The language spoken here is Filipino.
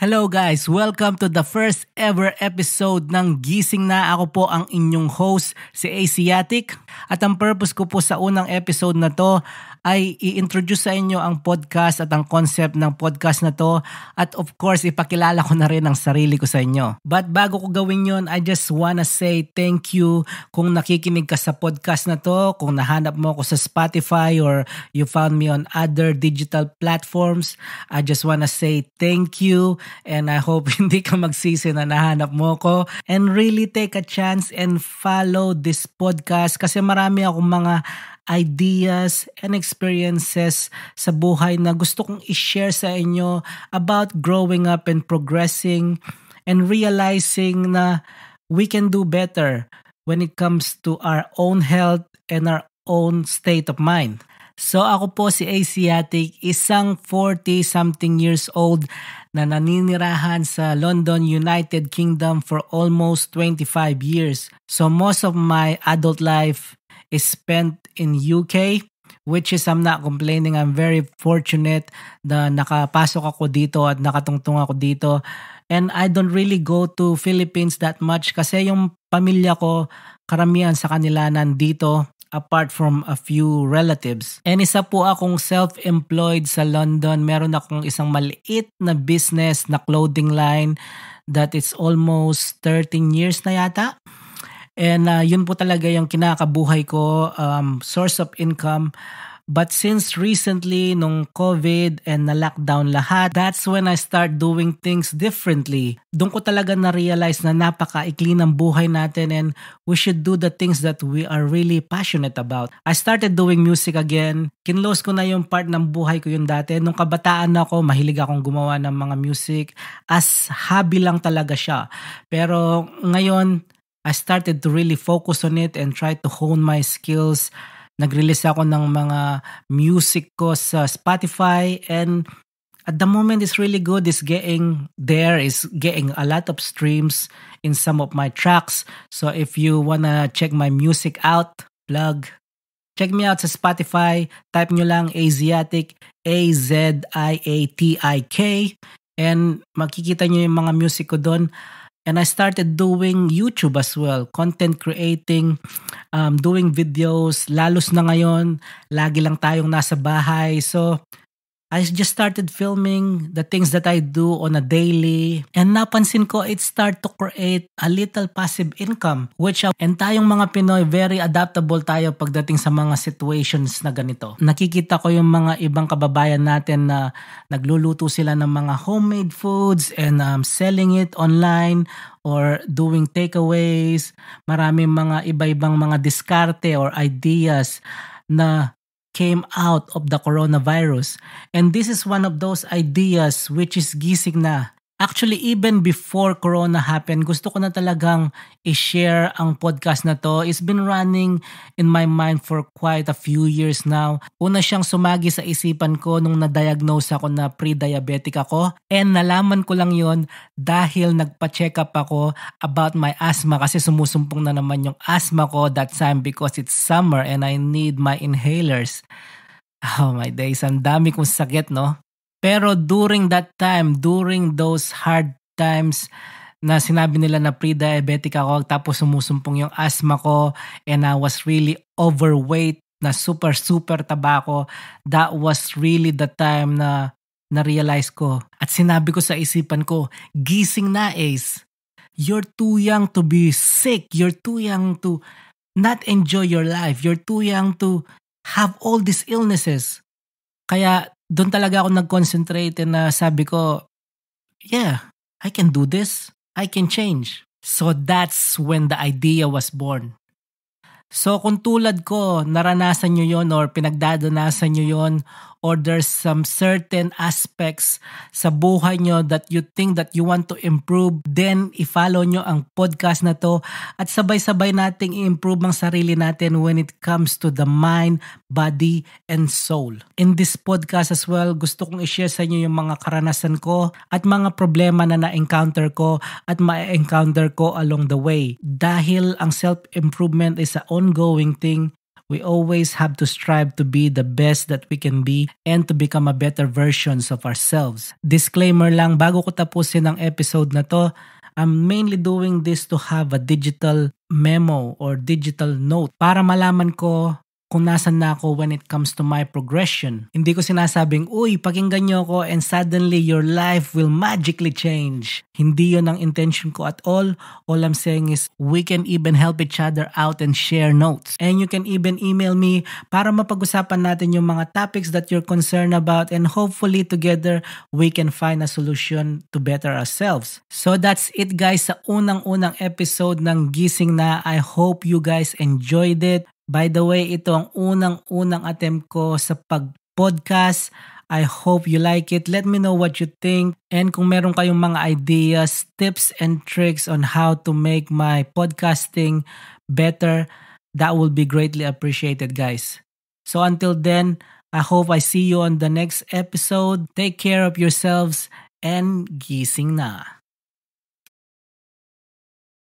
Hello guys! Welcome to the first ever episode ng Gising na. Ako po ang inyong host, si Asiatic. At ang purpose ko po sa unang episode na to ay i-introduce sa inyo ang podcast at ang concept ng podcast na to at of course ipakilala ko na rin ang sarili ko sa inyo. But bago ko gawin yon, I just wanna say thank you kung nakikinig ka sa podcast na to, kung nahanap mo ako sa Spotify or you found me on other digital platforms, I just wanna say thank you and I hope hindi ka magsisi na nahanap mo ko and really take a chance and follow this podcast kasi marami akong mga ideas, and experiences sa buhay na gusto kong i-share sa inyo about growing up and progressing and realizing na we can do better when it comes to our own health and our own state of mind. So ako po si Asiatic, isang 40-something years old na naninirahan sa London, United Kingdom for almost 25 years. So most of my adult life is spent in UK which is I'm not complaining. I'm very fortunate na nakapasok ako dito at nakatungtong ako dito. And I don't really go to Philippines that much kasi yung pamilya ko, karamihan sa kanila nandito apart from a few relatives. And isa po akong self-employed sa London. Meron akong isang maliit na business na clothing line that it's almost 13 years na yata. And uh, yun po talaga yung kinakabuhay ko, um, source of income. But since recently, nung COVID and na-lockdown lahat, that's when I start doing things differently. Doon ko talaga na-realize na napaka-ikli ng buhay natin and we should do the things that we are really passionate about. I started doing music again. Kinlose ko na yung part ng buhay ko yung dati. Nung kabataan ako, mahilig akong gumawa ng mga music. As hobby lang talaga siya. Pero ngayon, I started to really focus on it and try to hone my skills. Nag-release ako ng mga music ko sa Spotify and at the moment it's really good. It's getting there. It's getting a lot of streams in some of my tracks. So if you wanna check my music out, plug. Check me out sa Spotify. Type nyo lang Asiatic, A-Z-I-A-T-I-K. And makikita nyo yung mga music ko doon and I started doing YouTube as well, content creating, um, doing videos, lalos na ngayon, lagi lang tayong nasa bahay. So, I just started filming the things that I do on a daily and napansin ko it start to create a little passive income which uh, and tayong mga Pinoy very adaptable tayo pagdating sa mga situations na ganito. Nakikita ko yung mga ibang kababayan natin na nagluluto sila ng mga homemade foods and um, selling it online or doing takeaways. Maraming mga iba-ibang mga diskarte or ideas na came out of the coronavirus. And this is one of those ideas which is gising na Actually, even before Corona happened, gusto ko na talagang i-share ang podcast na to. It's been running in my mind for quite a few years now. Una siyang sumagi sa isipan ko nung na-diagnose ako na pre-diabetic ako. And nalaman ko lang yon dahil nagpa-check up ako about my asthma kasi sumusumpong na naman yung asthma ko that time because it's summer and I need my inhalers. Oh my days, ang dami kong sakit no. Pero during that time, during those hard times na sinabi nila na pre-diabetic ako tapos sumusumpong yung asthma ko and I was really overweight na super super tabako that was really the time na na-realize ko at sinabi ko sa isipan ko gising na Ace you're too young to be sick you're too young to not enjoy your life you're too young to have all these illnesses kaya doon talaga ako nag-concentrate na sabi ko, yeah, I can do this. I can change. So that's when the idea was born. So kung tulad ko, naranasan nyo yon or pinagdadanasan nyo yon or there's some certain aspects sa buhay nyo that you think that you want to improve, then i-follow nyo ang podcast na to at sabay-sabay nating i-improve ang sarili natin when it comes to the mind, body, and soul. In this podcast as well, gusto kong i-share sa inyo yung mga karanasan ko at mga problema na na-encounter ko at ma-encounter ko along the way. Dahil ang self-improvement is a ongoing thing, We always have to strive to be the best that we can be and to become a better versions of ourselves. Disclaimer lang, bago ko tapusin ang episode na to, I'm mainly doing this to have a digital memo or digital note para malaman ko kung nasan na ako when it comes to my progression. Hindi ko sinasabing, uy, pakinggan nyo ako and suddenly your life will magically change. Hindi yon ang intention ko at all. All I'm saying is, we can even help each other out and share notes. And you can even email me para mapag-usapan natin yung mga topics that you're concerned about and hopefully together we can find a solution to better ourselves. So that's it guys sa unang-unang episode ng Gising na. I hope you guys enjoyed it. By the way, ito ang unang-unang attempt ko sa pag-podcast. I hope you like it. Let me know what you think. And kung meron kayong mga ideas, tips, and tricks on how to make my podcasting better, that will be greatly appreciated, guys. So until then, I hope I see you on the next episode. Take care of yourselves and gising na.